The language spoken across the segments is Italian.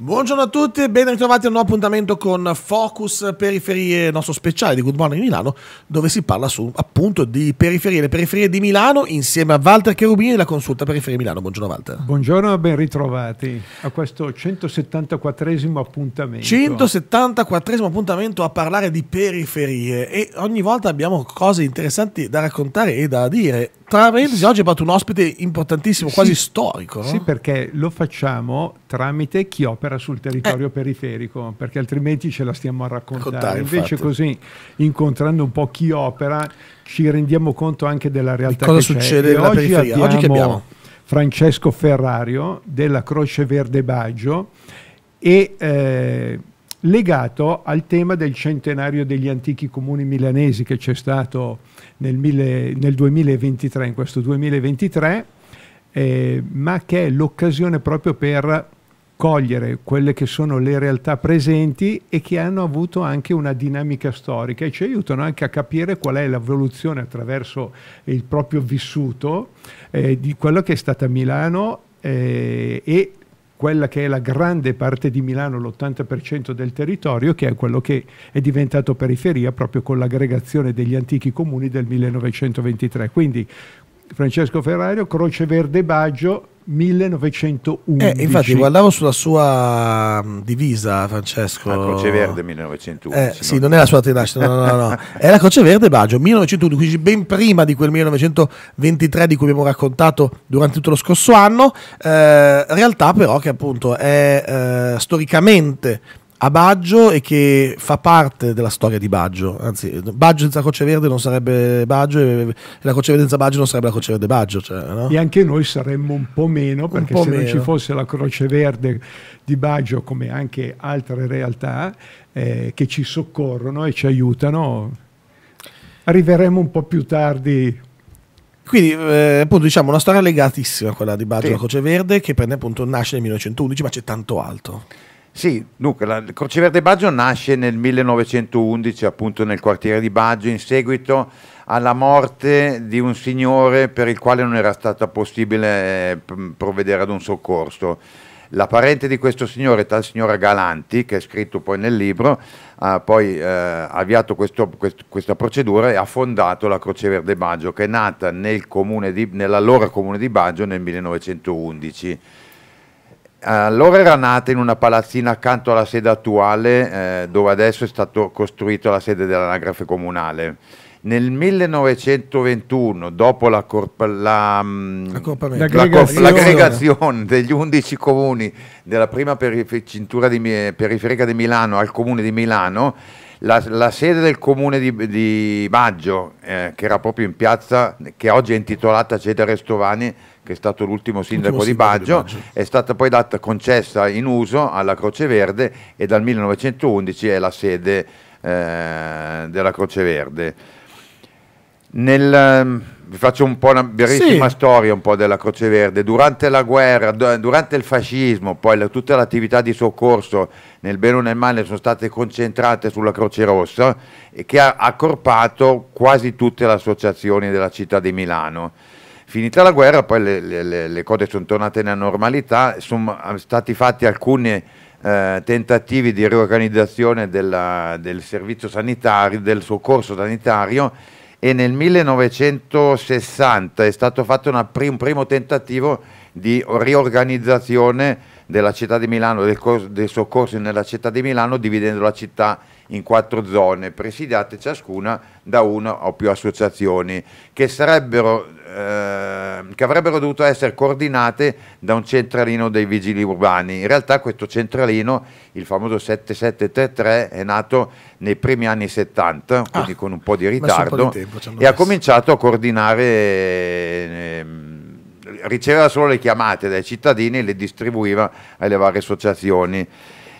Buongiorno a tutti e ben ritrovati a un nuovo appuntamento con Focus Periferie, nostro speciale di Good Morning Milano, dove si parla su, appunto di periferie, le periferie di Milano insieme a Walter Cherubini della consulta Periferie Milano. Buongiorno Walter. Buongiorno e ben ritrovati a questo 174 appuntamento. 174 appuntamento a parlare di periferie e ogni volta abbiamo cose interessanti da raccontare e da dire. Tra parentesi, oggi è abbiamo un ospite importantissimo, quasi sì, storico. No? Sì, perché lo facciamo tramite chi opera opera sul territorio eh. periferico, perché altrimenti ce la stiamo a raccontare. Contare, Invece infatti. così, incontrando un po' chi opera, ci rendiamo conto anche della realtà Di cosa succede nella oggi Abbiamo oggi che abbiamo? Francesco Ferrario della Croce Verde Baggio e... Eh, legato al tema del centenario degli antichi comuni milanesi che c'è stato nel, mille, nel 2023, in questo 2023, eh, ma che è l'occasione proprio per cogliere quelle che sono le realtà presenti e che hanno avuto anche una dinamica storica e ci aiutano anche a capire qual è l'evoluzione attraverso il proprio vissuto eh, di quello che è stata Milano eh, e quella che è la grande parte di Milano, l'80% del territorio, che è quello che è diventato periferia proprio con l'aggregazione degli antichi comuni del 1923. Quindi Francesco Ferrario, Croce Verde Baggio, 1911. Eh, infatti guardavo sulla sua mm, divisa, Francesco. La Croce Verde 1911. Eh, sì, non è la sua trinaccia, no, no, no. È la Croce Verde Baggio 1911, ben prima di quel 1923 di cui abbiamo raccontato durante tutto lo scorso anno, eh, realtà però che appunto è eh, storicamente a Baggio e che fa parte della storia di Baggio. Anzi, Baggio senza Croce Verde non sarebbe Baggio e la Croce Verde senza Baggio non sarebbe la Croce Verde Baggio. Cioè, no? E anche noi saremmo un po' meno, perché po se meno. non ci fosse la Croce Verde di Baggio, come anche altre realtà eh, che ci soccorrono e ci aiutano, arriveremo un po' più tardi quindi, eh, appunto, diciamo una storia legatissima quella di Baggio sì. la Croce Verde, che per me appunto nasce nel 1911, ma c'è tanto altro. Sì, dunque, la Croce Verde Baggio nasce nel 1911, appunto nel quartiere di Baggio, in seguito alla morte di un signore per il quale non era stato possibile eh, provvedere ad un soccorso. La parente di questo signore, tal signora Galanti, che è scritto poi nel libro, ha poi eh, avviato questo, quest, questa procedura e ha fondato la Croce Verde Baggio, che è nata nel comune di, nell'allora comune di Baggio nel 1911. Allora era nata in una palazzina accanto alla sede attuale, eh, dove adesso è stata costruita la sede dell'anagrafe comunale nel 1921, dopo la corp- la, mm, l'aggregazione. l'aggregazione degli 11 comuni della prima perifer- cintura di, periferica di Milano al comune di Milano, la, la sede del comune di, di Baggio, eh, che era proprio in piazza, che oggi è intitolata Cedere Stovani, che è stato l'ultimo sindaco, l'ultimo di, Baggio, di Baggio, è stata poi data, concessa in uso alla Croce Verde e dal 1911 è la sede eh, della Croce Verde. Nel, ehm, vi faccio un po' una verissima sì. storia un po' della Croce Verde. Durante la guerra, durante il fascismo, poi la, tutta l'attività di soccorso nel bene o nel male sono state concentrate sulla Croce Rossa che ha accorpato quasi tutte le associazioni della città di Milano. Finita la guerra, poi le, le, le cose sono tornate nella normalità, sono stati fatti alcuni eh, tentativi di riorganizzazione della, del servizio sanitario, del soccorso sanitario e nel 1960 è stato fatto prim- un primo tentativo di riorganizzazione della città di Milano, del, cor- del soccorso nella città di Milano, dividendo la città in in quattro zone, presidiate ciascuna da una o più associazioni, che, sarebbero, eh, che avrebbero dovuto essere coordinate da un centralino dei vigili urbani. In realtà questo centralino, il famoso 7733, è nato nei primi anni 70, quindi ah, con un po' di ritardo, po di tempo, e messo. ha cominciato a coordinare... Eh, riceveva solo le chiamate dai cittadini e le distribuiva alle varie associazioni.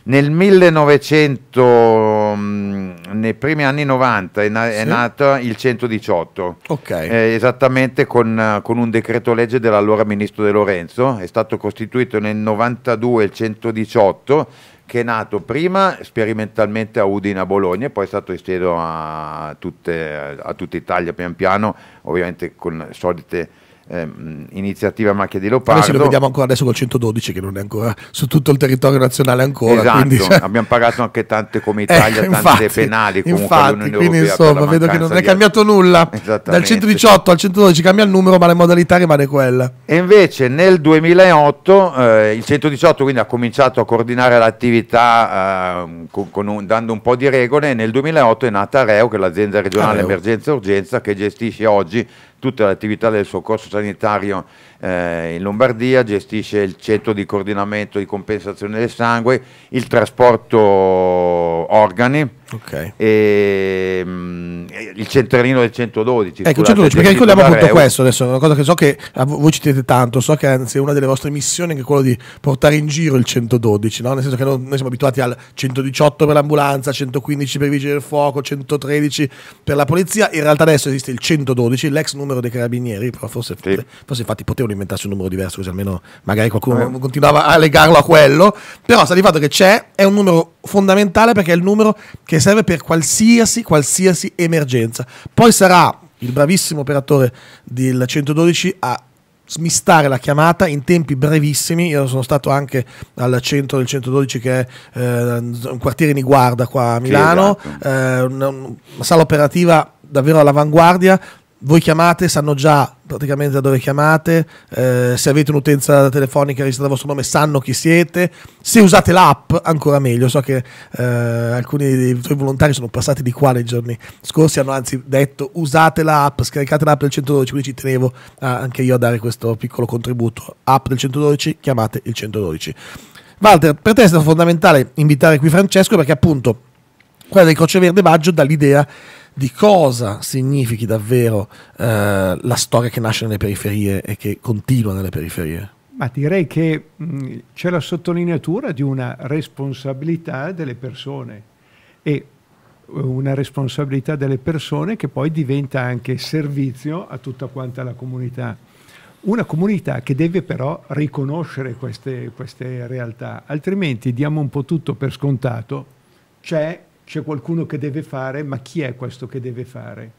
Nel 1900, mm, nei primi anni 90, è, na- sì. è nato il 118, okay. eh, esattamente con, con, un decreto legge dell'allora ministro De Lorenzo, è stato costituito nel 92 il 118 che è nato prima sperimentalmente a Udine a Bologna e poi è stato esteso a, a tutta Italia pian piano, ovviamente con solite ehm, iniziativa Macchia di Leopardo. Noi lo vediamo ancora adesso col 112 che non è ancora su tutto il territorio nazionale ancora. Esatto, quindi, cioè, abbiamo pagato anche tante come eh, Italia, eh, infatti, tante penali comunque infatti, quindi, insomma, vedo che non è cambiato nulla. Dal 118 al 112 cambia il numero ma la modalità rimane quella. E invece nel 2008 eh, il 118 quindi ha cominciato a coordinare l'attività eh, con, con un, dando un po' di regole e nel 2008 è nata Reo che è l'azienda regionale Areo. Ah, emergenza urgenza che gestisce oggi tutta l'attività del soccorso sanitario eh, in Lombardia, gestisce il centro di coordinamento di compensazione del sangue, il trasporto organi okay. e mh, mm, il centralino del 112. Ecco, 112 perché ricordiamo tutto questo adesso, una cosa che so che voi ci tenete tanto, so che anzi una delle vostre missioni è quella di portare in giro il 112, no? nel senso che noi siamo abituati al 118 per l'ambulanza, 115 per i vigili del fuoco, 113 per la polizia, in realtà adesso esiste il 112, l'ex numero dei carabinieri, però forse, sì. forse infatti potevano uno inventasse un numero diverso, così almeno magari qualcuno eh. continuava a legarlo a quello. Però sta di fatto che c'è, è un numero fondamentale perché è il numero che serve per qualsiasi, qualsiasi emergenza. Poi sarà il bravissimo operatore del 112 a smistare la chiamata in tempi brevissimi. Io sono stato anche al centro del 112, che è eh, un quartiere di guarda qua a Milano, esatto. eh, una, una sala operativa davvero all'avanguardia voi chiamate, sanno già praticamente da dove chiamate, eh, se avete un'utenza telefonica registrata dal vostro nome sanno chi siete, se usate l'app ancora meglio, so che eh, alcuni dei tuoi volontari sono passati di qua nei giorni scorsi, hanno anzi detto usate l'app, scaricate l'app del 112, quindi ci tenevo ah, anche io a dare questo piccolo contributo, app del 112, chiamate il 112. Walter, per te è stato fondamentale invitare qui Francesco perché appunto quella del Croce Verde Baggio dà l'idea di cosa significhi davvero eh, la storia che nasce nelle periferie e che continua nelle periferie. Ma direi che mh, mm, c'è la sottolineatura di una responsabilità delle persone e eh, una responsabilità delle persone che poi diventa anche servizio a tutta quanta la comunità. Una comunità che deve però riconoscere queste, queste realtà, altrimenti diamo un po' tutto per scontato. C'è c'è qualcuno che deve fare, ma chi è questo che deve fare?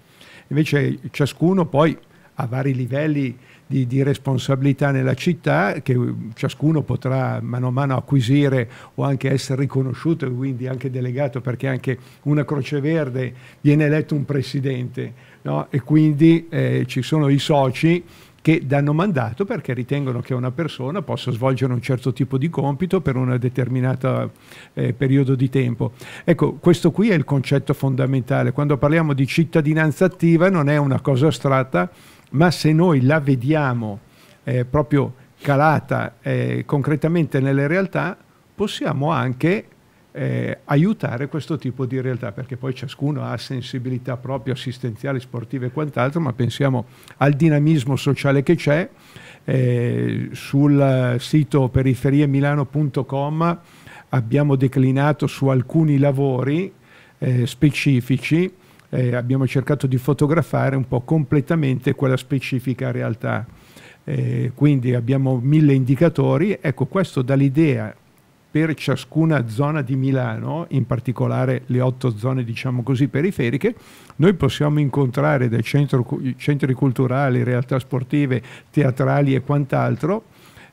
Invece ciascuno poi ha vari livelli di, di, responsabilità nella città che ciascuno potrà mano a mano acquisire o anche essere riconosciuto e quindi anche delegato perché anche una Croce Verde viene eletto un presidente no? e quindi eh, ci sono i soci che danno mandato perché ritengono che una persona possa svolgere un certo tipo di compito per un determinato eh, periodo di tempo. Ecco, questo qui è il concetto fondamentale. Quando parliamo di cittadinanza attiva non è una cosa astratta, ma se noi la vediamo eh, proprio calata eh, concretamente nelle realtà, possiamo anche eh, aiutare questo tipo di realtà, perché poi ciascuno ha sensibilità proprie, assistenziali, sportive e quant'altro, ma pensiamo al dinamismo sociale che c'è. Eh, sul sito periferiemilano.com abbiamo declinato su alcuni lavori eh, specifici, eh, abbiamo cercato di fotografare un po' completamente quella specifica realtà. Eh, quindi abbiamo mille indicatori. Ecco, questo dà l'idea per ciascuna zona di Milano, in particolare le otto zone diciamo così periferiche, noi possiamo incontrare dai centri culturali, realtà sportive, teatrali e quant'altro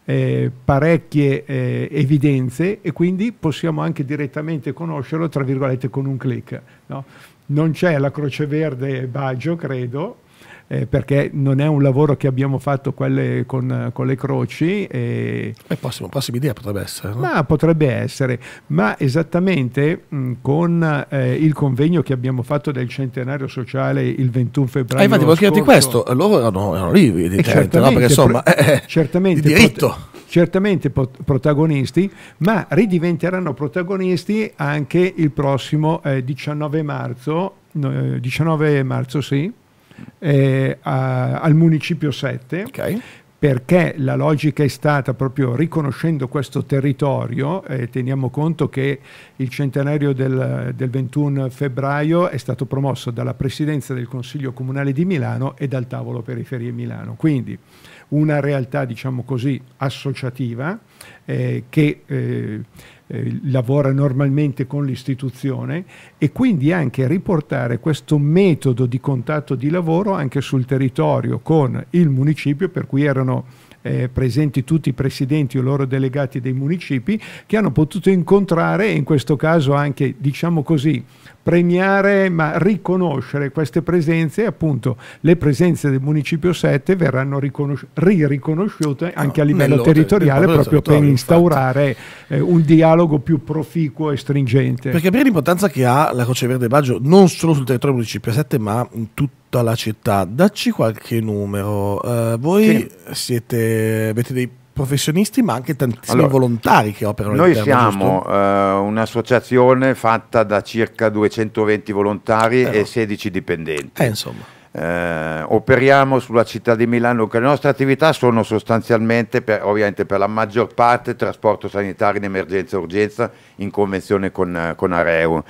eh, parecchie eh, evidenze e quindi possiamo anche direttamente conoscerlo tra virgolette con un clic. No? Non c'è la Croce Verde Baggio, credo, eh, perché non è un lavoro che abbiamo fatto quelle con, con le croci. E, e prossimo, prossima idea potrebbe essere. No? Ma potrebbe essere, ma esattamente mh, mm, con eh, il convegno che abbiamo fatto del centenario sociale il 21 febbraio. Eh, infatti, volevo chiederti questo, loro erano, erano lì, evidentemente, no? perché insomma, eh, eh, certamente di diritto. Pot- certamente pot- protagonisti, ma ridiventeranno protagonisti anche il prossimo eh, 19 marzo, 19 eh, marzo sì, eh, a, al Municipio 7. Okay perché la logica è stata proprio riconoscendo questo territorio, eh, teniamo conto che il centenario del, del, 21 febbraio è stato promosso dalla Presidenza del Consiglio Comunale di Milano e dal Tavolo Periferie Milano, quindi una realtà diciamo così associativa eh, che eh, eh, lavora normalmente con l'istituzione e quindi anche riportare questo metodo di contatto di lavoro anche sul territorio con il municipio per cui erano eh, presenti tutti i presidenti o loro delegati dei municipi, che hanno potuto incontrare e in questo caso anche, diciamo così, premiare ma riconoscere queste presenze appunto le presenze del municipio 7 verranno riconosci- riconosciute anche no, a livello territoriale proprio, proprio per instaurare eh, un dialogo più proficuo e stringente. Per capire l'importanza che ha la Croce Verde Baggio non solo sul territorio del municipio 7 ma in tutto tutta la città. Dacci qualche numero. Uh, voi che... siete, avete dei professionisti ma anche tantissimi allora, volontari che operano Noi siamo uh, un'associazione fatta da circa 220 volontari eh, e 16 dipendenti. Eh, eh, operiamo sulla città di Milano le nostre attività sono sostanzialmente per, ovviamente per la maggior parte trasporto sanitario in emergenza e urgenza in convenzione con, con Areu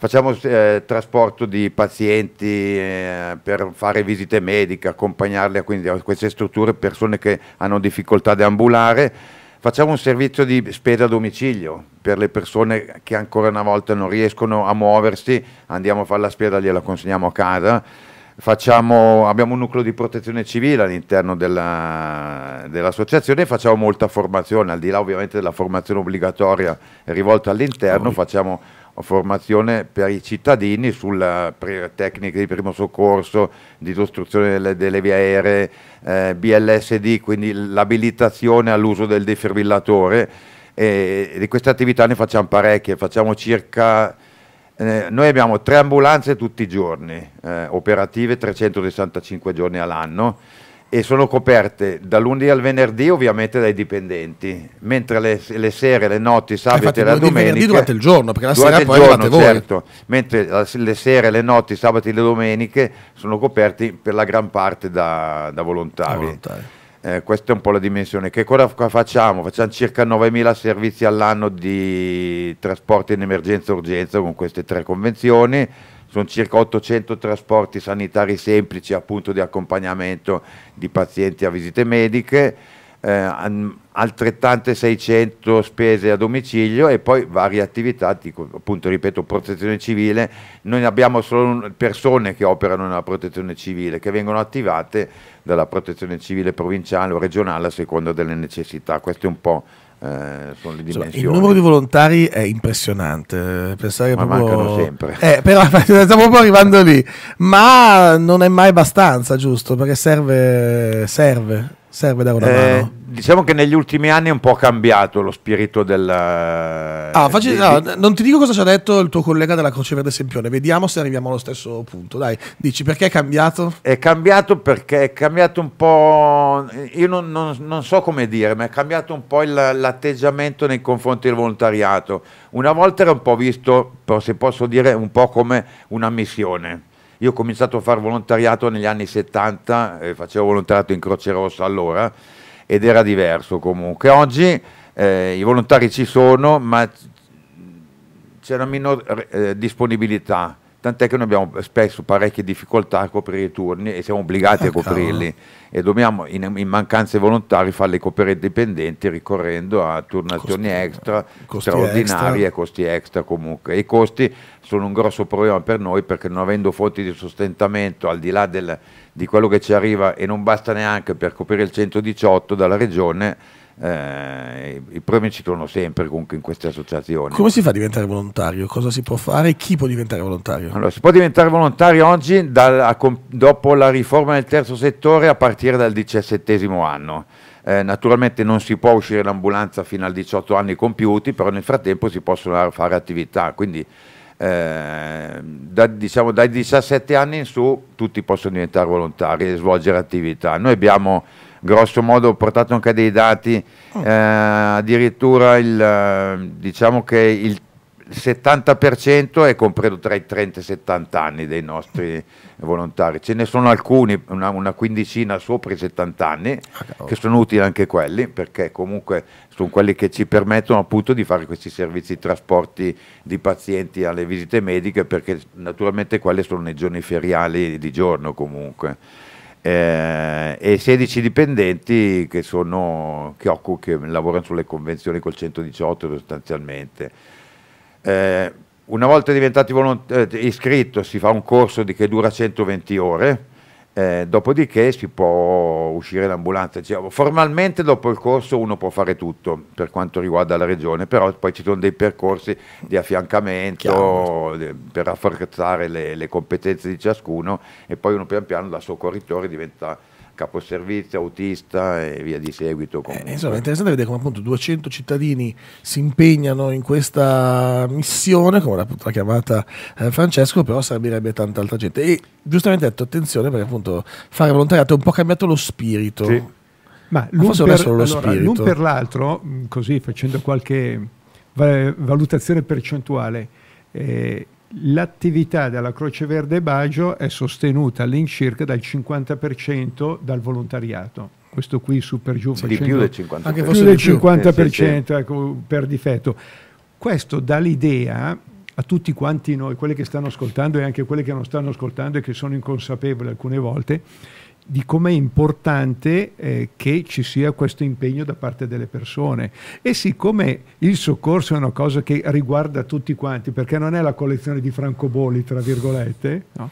facciamo eh, trasporto di pazienti eh, per fare visite mediche, accompagnarli a, quindi, a queste strutture, persone che hanno difficoltà di ambulare. Facciamo un servizio di spesa a domicilio per le persone che ancora una volta non riescono a muoversi, andiamo a fare la spesa, gliela consegniamo a casa. Facciamo, abbiamo un nucleo di protezione civile all'interno della, dell'associazione e facciamo molta formazione, al di là ovviamente della formazione obbligatoria rivolta all'interno, facciamo formazione per i cittadini sulla tecnica di primo soccorso, di costruzione delle, delle vie aeree, eh, BLSD, quindi l'abilitazione all'uso del defibrillatore e, di queste attività ne facciamo parecchie, facciamo circa... Eh, noi abbiamo tre ambulanze tutti i giorni, eh, operative 365 giorni all'anno, e sono coperte da lunedì al venerdì ovviamente dai dipendenti, mentre le, le sere, le notti, sabato eh, e la domenica... durante il giorno, perché la sera poi giorno, voi. Certo, mentre le sere, le notti, sabato e le domeniche sono coperti per la gran parte da, da volontari. volontari. Eh, questa è un po' la dimensione. Che cosa facciamo? Facciamo circa 9.000 servizi all'anno di trasporto in emergenza-urgenza e con queste tre convenzioni sono circa 800 trasporti sanitari semplici appunto di accompagnamento di pazienti a visite mediche, eh, altrettante 600 spese a domicilio e poi varie attività, tipo, appunto ripeto protezione civile, noi abbiamo solo persone che operano nella protezione civile, che vengono attivate dalla protezione civile provinciale o regionale a seconda delle necessità, questo è un po' eh, sono le dimensioni. Il numero di volontari è impressionante. Eh, pensare Ma proprio... mancano sempre. Eh, però stiamo proprio arrivando lì. Ma non è mai abbastanza, giusto? Perché serve, serve serve dare una eh, mano. Diciamo che negli ultimi anni è un po' cambiato lo spirito del... Eh, ah, facci, no, ah, non ti dico cosa ci ha detto il tuo collega della Croce Verde Sempione, vediamo se arriviamo allo stesso punto. Dai, dici perché è cambiato? È cambiato perché è cambiato un po'... Io non, non, non so come dire, ma è cambiato un po' il, l'atteggiamento nei confronti del volontariato. Una volta era un po' visto, se posso dire, un po' come una missione io ho cominciato a fare volontariato negli anni 70, eh, facevo volontariato in Croce Rossa allora ed era diverso comunque. Oggi eh, i volontari ci sono, ma c'è una minor eh, disponibilità, tant'è che noi abbiamo spesso parecchie difficoltà a coprire i turni e siamo obbligati ah, a eh, coprirli cavolo. e dobbiamo in, in mancanza di volontari farli coprire dipendenti ricorrendo a turnazioni costi, extra, costi straordinarie, extra. costi extra comunque. I costi sono un grosso problema per noi perché non avendo fonti di sostentamento al di là del, di quello che ci arriva e non basta neanche per coprire il 118 dalla regione, eh, i problemi ci tornano sempre comunque in queste associazioni. Come si fa a diventare volontario? Cosa si può fare? Chi può diventare volontario? Allora, si può diventare volontario oggi dal, a, dopo la riforma del terzo settore a partire dal diciassettesimo anno. Eh, naturalmente non si può uscire l'ambulanza fino al 18 anni compiuti, però nel frattempo si possono fare attività, quindi Ehm, da, diciamo, dai 17 anni in su tutti possono diventare volontari e svolgere attività. Noi abbiamo grosso modo portato anche dei dati, mm. eh, addirittura il, diciamo che il il 70% è compreso tra i 30 e i 70 anni dei nostri volontari, ce ne sono alcuni, una, una quindicina sopra i 70 anni, ah, che sono utili anche quelli, perché comunque sono quelli che ci permettono appunto di fare questi servizi di trasporti di pazienti alle visite mediche, perché naturalmente quelli sono nei giorni feriali di giorno comunque. Eh, e 16 dipendenti che, sono, che, che lavorano sulle convenzioni col 118 sostanzialmente. Eh, una volta diventati eh, iscritto si fa un corso di, che dura 120 ore, eh, dopodiché si può uscire l'ambulanza. Cioè, formalmente dopo il corso uno può fare tutto per quanto riguarda la regione, però poi ci sono dei percorsi di affiancamento de, eh, per rafforzare le, le, competenze di ciascuno e poi uno pian piano da soccorritore diventa caposervizio, autista e via di seguito. Eh, insomma, è interessante vedere come appunto 200 cittadini si impegnano in questa missione, come l'ha appunto chiamata eh, Francesco, però servirebbe tanta altra gente. E giustamente detto, attenzione perché appunto fare volontariato è un po' cambiato lo spirito. Sì. Ma l'un per, allora, l'un per l'altro, mm, così facendo qualche valutazione percentuale, eh, L'attività della Croce Verde Baggio è sostenuta all'incirca dal 50% dal volontariato. Questo qui super giù sì, di più del 50%, anche più del 50% eh, Ecco, per difetto. Questo dà l'idea a tutti quanti noi, quelli che stanno ascoltando e anche quelli che non stanno ascoltando e che sono inconsapevoli alcune volte, di come è importante eh, che ci sia questo impegno da parte delle persone. E siccome il soccorso è una cosa che riguarda tutti quanti, perché non è la collezione di francobolli, tra virgolette, no?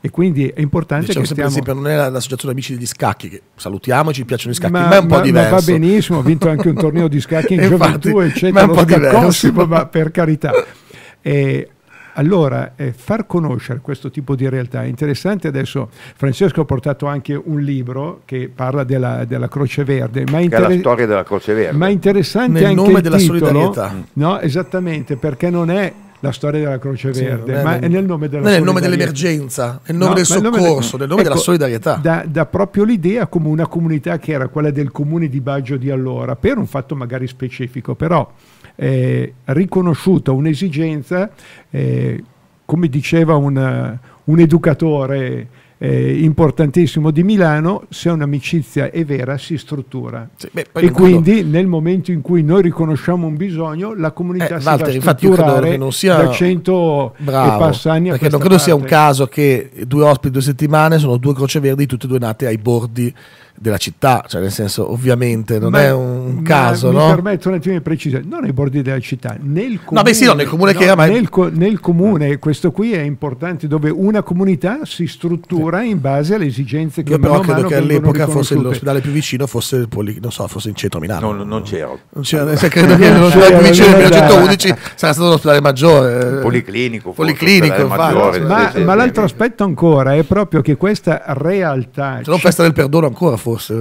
e quindi è importante diciamo che stiamo... per esempio non è l'associazione amici degli scacchi che salutiamoci, piacciono gli scacchi ma, ma è un ma, po' diverso va benissimo, ha vinto anche un torneo di scacchi in Infatti, gioventù eccetera, ma è un po' diverso ma per carità eh, Allora, eh, far conoscere questo tipo di realtà è interessante. Adesso Francesco ha portato anche un libro che parla della, della Croce Verde. Ma inter- che è la storia della Croce Verde. Ma interessante Nel anche nome il della titolo, solidarietà. No, esattamente, perché non è la storia della Croce Verde, sì, ma è nel nome della non è nel nome dell'emergenza, è nel nome no, del soccorso, nel nome ecco, della solidarietà. Da, da, proprio l'idea come una comunità che era quella del comune di Baggio di allora, per un fatto magari specifico, però eh, riconosciuta un'esigenza, eh, come diceva una, eh, un educatore eh, importantissimo di Milano, se un'amicizia è vera si struttura. Sì, beh, e quindi credo... nel momento in cui noi riconosciamo un bisogno, la comunità eh, si Walter, va a strutturare non sia... da 100 Bravo, passa anni Perché non credo parte. sia un caso che due ospiti due settimane sono due croce verdi, tutte e due nate ai bordi della città, cioè nel senso ovviamente non ma, è un caso. Mi no? permetto un attimo di precisare, non ai bordi della città, nel comune. No, beh sì, no, nel comune no, che ormai... nel, nel eh. comune, questo qui è importante, dove una comunità si struttura in base alle esigenze che Io però credo che all'epoca fosse l'ospedale più vicino, fosse, il Poli, non so, fosse in centro Milano. No, non c'era. Non c'era, allora. se credo che l'ospedale più vicino, il 111, sarà stato l'ospedale maggiore. Eh. Policlinico. Policlinico, ma, ma l'altro aspetto ancora è proprio che questa realtà... Se non festa del perdono ancora, forse forse,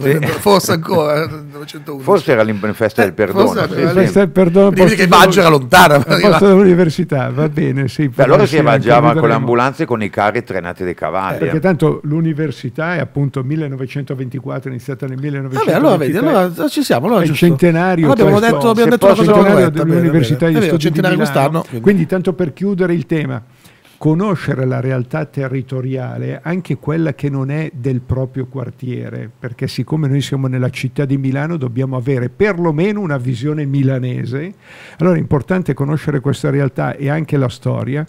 vedendo, forse ancora 911. Forse era eh, la festa del perdono. Forse sì, la perdono. Dimmi che Baggio era lontana. La posto dell'università, va bene. Sì, Beh, allora si mangiava con le ambulanze e con i carri trenati dei cavalli. Eh, perché eh. tanto l'università è appunto 1924, è iniziata nel 1923. allora vedi, allora ci siamo. Allora è il centenario. Allora, abbiamo detto, abbiamo detto la cosa dell'università. È vero, centenario quest'anno. Quindi tanto per chiudere il tema conoscere la realtà territoriale, anche quella che non è del proprio quartiere, perché siccome noi siamo nella città di Milano dobbiamo avere perlomeno una visione milanese, allora è importante conoscere questa realtà e anche la storia,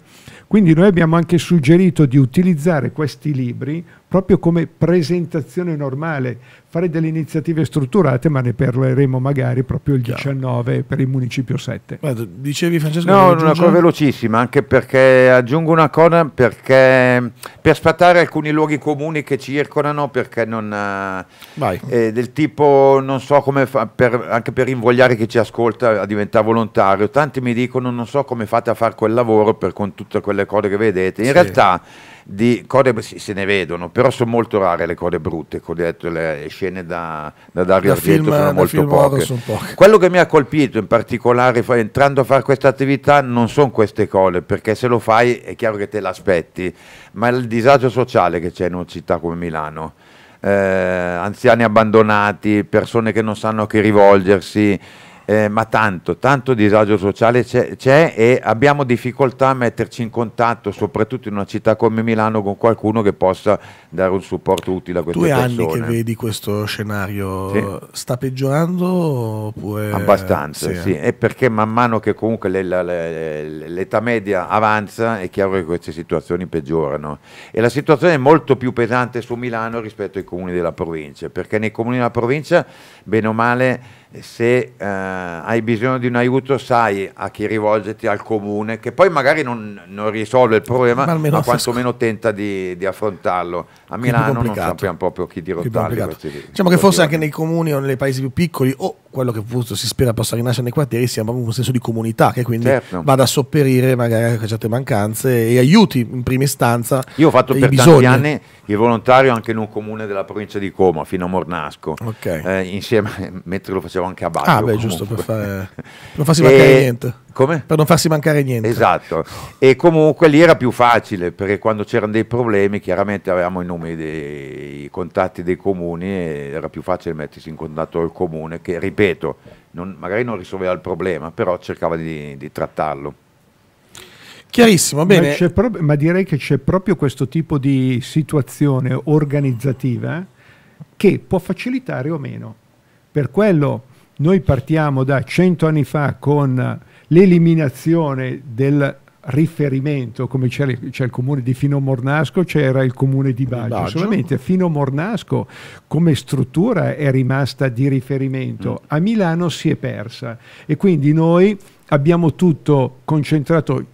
quindi noi abbiamo anche suggerito di utilizzare questi libri proprio come presentazione normale, fare delle iniziative strutturate, ma ne parleremo magari proprio il 19 per il municipio 7. Guarda, dicevi Francesco? No, una cosa velocissima, anche perché aggiungo una cosa, perché per sfatare alcuni luoghi comuni che circolano, perché non... Eh, Vai. Eh, del tipo, non so come, fa, per, anche per invogliare chi ci ascolta a diventare volontario, tanti mi dicono non so come fate a fare quel lavoro per, con tutte quelle cose che vedete. In sì. realtà di code sì, se ne vedono, però sono molto rare le code brutte, come ho detto, le scene da, da Dario da Argento film, sono molto poche. Sono poche. Quello che mi ha colpito in particolare entrando a fare questa attività non sono queste code, perché se lo fai è chiaro che te l'aspetti, ma il disagio sociale che c'è in una città come Milano. Eh, anziani abbandonati, persone che non sanno a che rivolgersi, eh, ma tanto, tanto disagio sociale c'è, e abbiamo difficoltà a metterci in contatto, soprattutto in una città come Milano, con qualcuno che possa dare un supporto utile a queste Due persone. Due anni che vedi questo scenario, sì. sta peggiorando oppure... Abbastanza, sì, sì. Eh? e perché man mano che comunque l'età media avanza è chiaro che queste situazioni peggiorano e la situazione è molto più pesante su Milano rispetto ai comuni della provincia, perché nei comuni della provincia, bene o male, se eh, hai bisogno di un aiuto sai a chi rivolgerti al comune, che poi magari non, non risolve il problema, ma, ma quantomeno tenta di, di, affrontarlo. A Milano non sappiamo proprio chi dirottare. Diciamo che forse anche nei comuni o nei paesi più piccoli o quello che si spera possa rinascere nei quartieri sia un senso di comunità che quindi certo. vada a sopperire magari a certe mancanze e aiuti in prima istanza. Io ho fatto per bisogni. tanti anni il volontario anche in un comune della provincia di Como, fino a Mornasco, okay. eh, insieme, mentre lo facevo anche a Baggio. Ah beh, comunque. giusto, per fare... non farsi mancare niente. Come? Per non farsi mancare niente. Esatto. E comunque lì era più facile perché quando c'erano dei problemi chiaramente avevamo i nomi dei i contatti dei comuni e era più facile mettersi in contatto col comune che, ripeto, non, magari non risolveva il problema, però cercava di, di trattarlo. Chiarissimo, bene. Ma, pro- ma direi che c'è proprio questo tipo di situazione organizzativa eh, che può facilitare o meno. Per quello noi partiamo da cento anni fa con l'eliminazione del riferimento, come c'è, il comune di Fino Mornasco, c'era il comune di Baggio. Baggio. Solamente Fino Mornasco come struttura è rimasta di riferimento, mm. a Milano si è persa e quindi noi abbiamo tutto concentrato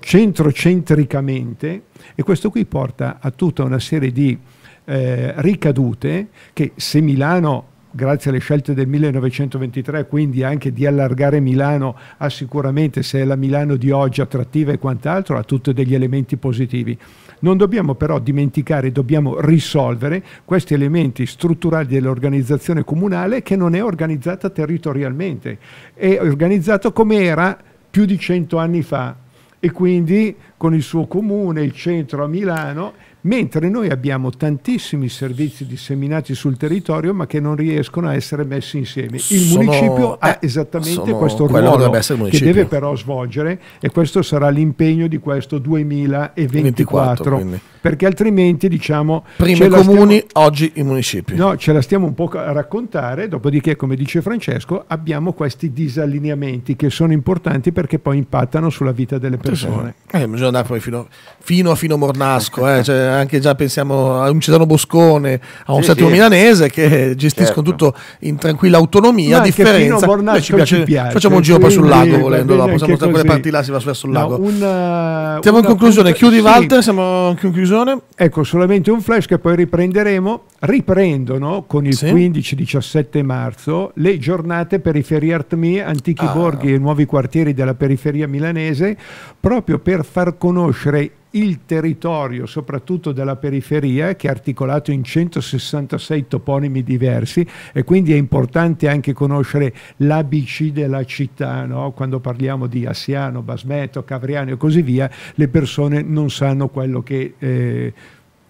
centrocentricamente e questo qui porta a tutta una serie di eh, ricadute che se Milano grazie alle scelte del 1923, quindi anche di allargare Milano ha sicuramente, se è la Milano di oggi attrattiva e quant'altro, ha tutti degli elementi positivi. Non dobbiamo però dimenticare, dobbiamo risolvere questi elementi strutturali dell'organizzazione comunale che non è organizzata territorialmente, è organizzata come era più di cento anni fa e quindi con il suo comune, il centro a Milano mentre noi abbiamo tantissimi servizi disseminati sul territorio ma che non riescono a essere messi insieme. Il sono, municipio eh, ha esattamente questo ruolo deve che deve però svolgere e questo sarà l'impegno di questo 2024. 24, perché altrimenti diciamo... Prima i comuni, stiamo, oggi i municipi. No, ce la stiamo un po' a raccontare, dopodiché come dice Francesco abbiamo questi disallineamenti che sono importanti perché poi impattano sulla vita delle persone. Sì, sì. Eh, bisogna andare poi fino, fino a Fino Mornasco, eh, cioè anche già pensiamo a un Cesano Boscone, a un sì, sì. milanese che gestiscono certo. tutto in tranquilla autonomia, a differenza... Fino ci piace, ci piace, facciamo un giro poi sul lago volendo, dopo, possiamo stare quelle parti là, si va sul lago. No, eh, una, siamo una, in conclusione, chiudi Walter, siamo in conclusione stagione? Ecco, solamente un flash che poi riprenderemo. Riprendono con il sì. 15-17 marzo le giornate Periferia Art antichi ah. borghi e nuovi quartieri della periferia milanese, proprio per far conoscere il territorio, soprattutto della periferia, che è articolato in 166 toponimi diversi e quindi è importante anche conoscere l'ABC della città, no? quando parliamo di Assiano, Basmeto, Cavriano e così via, le persone non sanno quello che... Eh,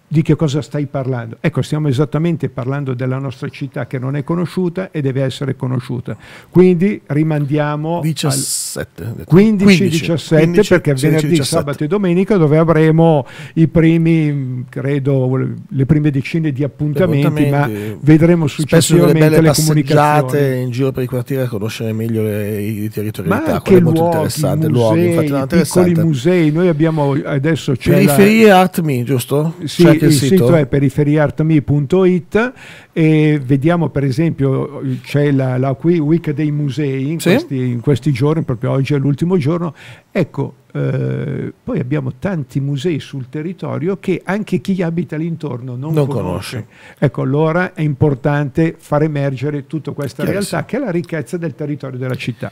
di che cosa stai parlando? Ecco, stiamo esattamente parlando della nostra città che non è conosciuta e deve essere conosciuta. Quindi rimandiamo... 17. Al 17. 15, 15 17 15, perché 16, venerdì, 17. sabato e domenica dove avremo i primi, credo, le prime decine di appuntamenti, ma vedremo successivamente le comunicazioni. in giro per i quartieri a conoscere meglio le, i territori ma anche luoghi, molto interessante, musei, luoghi, infatti no, musei, noi abbiamo adesso c'è Periferia la, Artmi, giusto? Sì, il, il, sito, è periferieartme.it e vediamo per esempio c'è la, la week dei musei in, sì? questi, in questi giorni, per proprio oggi è l'ultimo giorno. Ecco, eh, poi abbiamo tanti musei sul territorio che anche chi abita l'intorno non, non conosce. conosce. Ecco, allora è importante far emergere tutta questa realtà che è la ricchezza del territorio della città.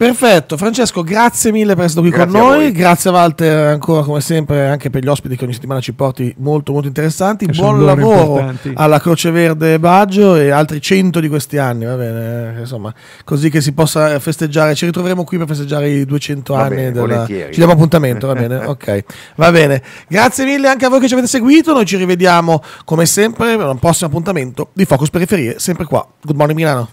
Perfetto, Francesco, grazie mille per essere qui grazie con noi. Grazie Walter ancora come sempre anche per gli ospiti che ogni settimana ci porti molto molto interessanti. Che Buon lavoro importanti. alla Croce Verde Baggio e altri 100 di questi anni, va bene, insomma, così che si possa festeggiare. Ci ritroveremo qui per festeggiare i 200 va anni bene, della... Ci diamo appuntamento, va bene? ok. Va bene. Grazie mille anche a voi che ci avete seguito. Noi ci rivediamo come sempre per un prossimo appuntamento di Focus Periferie, sempre qua. Good morning Milano.